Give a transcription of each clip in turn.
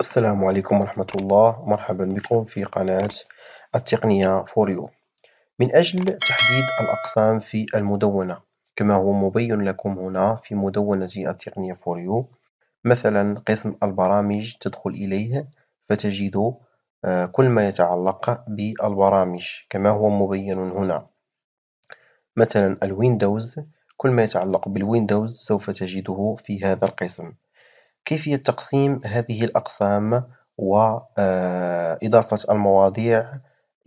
السلام عليكم ورحمة الله مرحبا بكم في قناة التقنية فوريو من أجل تحديد الأقسام في المدونة كما هو مبين لكم هنا في مدونة التقنية فوريو مثلا قسم البرامج تدخل إليه فتجد آه، كل ما يتعلق بالبرامج كما هو مبين هنا مثلا الويندوز كل ما يتعلق بالويندوز سوف تجده في هذا القسم كيفية تقسيم هذه الأقسام وإضافة آه، المواضيع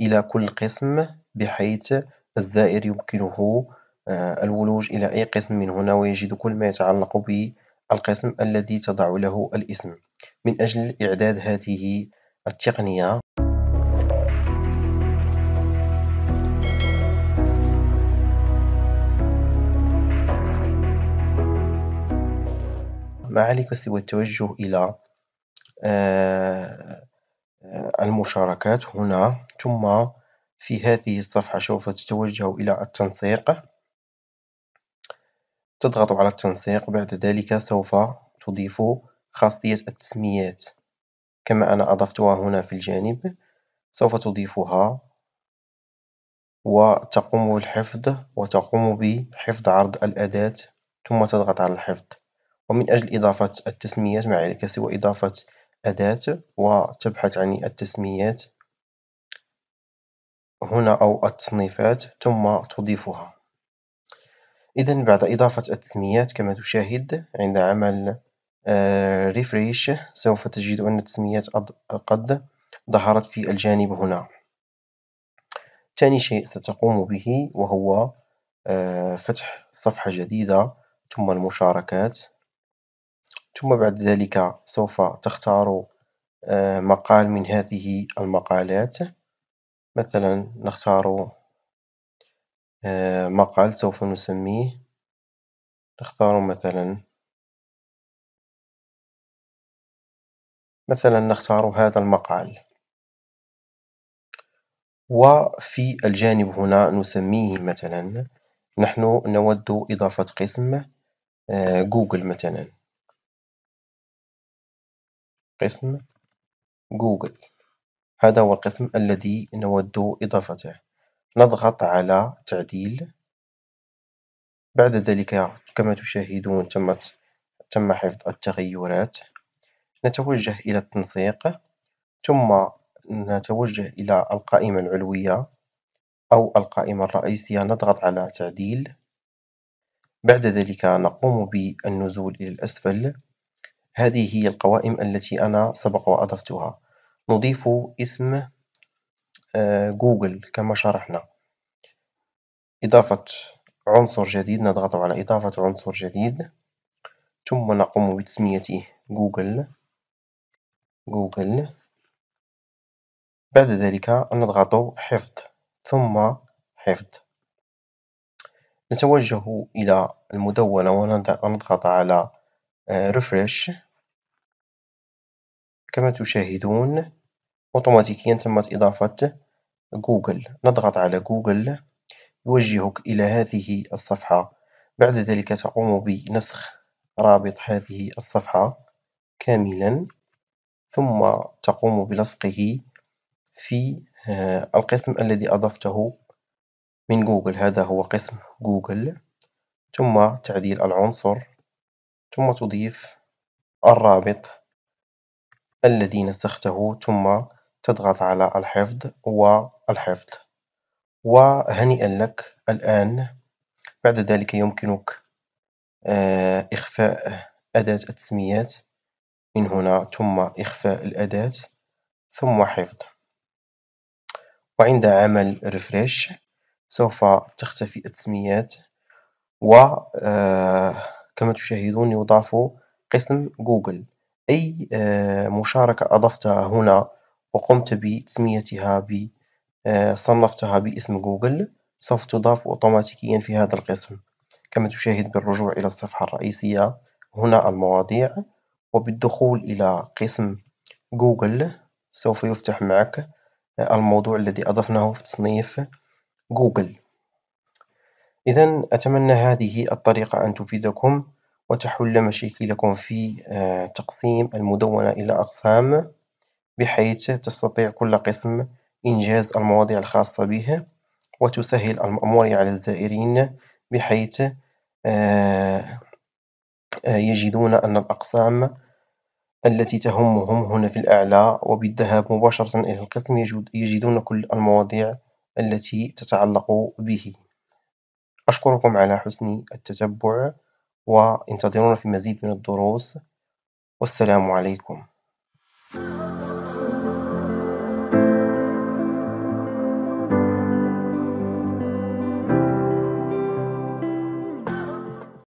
إلى كل قسم بحيث الزائر يمكنه آه، الولوج إلى أي قسم من هنا ويجد كل ما يتعلق بالقسم الذي تضع له الاسم، من أجل إعداد هذه التقنية. ما عليك سوى التوجه إلى آه، المشاركات هنا، ثم في هذه الصفحة سوف تتوجه إلى التنسيق، تضغط على التنسيق، بعد ذلك سوف تضيف خاصية التسميات كما أنا أضفتها هنا في الجانب، سوف تضيفها وتقوم بالحفظ وتقوم بحفظ عرض الأداة ثم تضغط على الحفظ. ومن أجل إضافة التسميات ما عليك سوى إضافة أداة وتبحث عن التسميات هنا أو التصنيفات ثم تضيفها إذا بعد إضافة التسميات كما تشاهد عند عمل ريفريش آه، سوف تجد أن التسميات قد ظهرت في الجانب هنا ثاني شيء ستقوم به وهو آه، فتح صفحة جديدة ثم المشاركات ثم بعد ذلك سوف تختار آه، مقال من هذه المقالات مثلا نختار آه، مقال سوف نسميه نختار مثلا مثلا نختار هذا المقال وفي الجانب هنا نسميه مثلا نحن نود إضافة قسم آه، جوجل مثلا قسم جوجل هذا هو القسم الذي نود إضافته نضغط على تعديل بعد ذلك كما تشاهدون تمت تم حفظ التغيرات نتوجه إلى التنسيق ثم نتوجه إلى القائمة العلوية أو القائمة الرئيسية نضغط على تعديل بعد ذلك نقوم بالنزول إلى الأسفل هذه هي القوائم التي أنا سبق وأضفتها، نضيف اسم آه، جوجل كما شرحنا، إضافة عنصر جديد نضغط على إضافة عنصر جديد، ثم نقوم بتسميته جوجل جوجل، بعد ذلك نضغط حفظ ثم حفظ، نتوجه إلى المدونة ونضغط على ريفريش آه، كما تشاهدون أوتوماتيكيا تمت إضافة جوجل نضغط على جوجل يوجهك إلى هذه الصفحة بعد ذلك تقوم بنسخ رابط هذه الصفحة كاملا ثم تقوم بلصقه في آه، القسم الذي أضفته من جوجل هذا هو قسم جوجل ثم تعديل العنصر ثم تضيف الرابط الذي نسخته ثم تضغط على الحفظ والحفظ وهنيئا لك الآن بعد ذلك يمكنك آه، إخفاء أداة التسميات من هنا ثم إخفاء الأداة ثم حفظ وعند عمل ريفريش سوف تختفي التسميات و آه، كما تشاهدون يضاف قسم جوجل أي آه، مشاركة أضفتها هنا وقمت بتسميتها آه، صنفتها باسم جوجل سوف تضاف أوتوماتيكيا في هذا القسم كما تشاهد بالرجوع إلى الصفحة الرئيسية هنا المواضيع وبالدخول إلى قسم جوجل سوف يفتح معك آه، الموضوع الذي أضفناه في تصنيف جوجل إذا أتمنى هذه الطريقة أن تفيدكم وتحل مشاكلكم في آه، تقسيم المدونة إلى أقسام بحيث تستطيع كل قسم إنجاز المواضيع الخاصة به وتسهل الأمور على الزائرين بحيث آه، آه، يجدون أن الأقسام التي تهمهم هنا في الأعلى وبالذهاب مباشرة إلى القسم يجدون كل المواضيع التي تتعلق به. أشكركم على حسن التتبع، وانتظرونا في مزيد من الدروس، والسلام عليكم.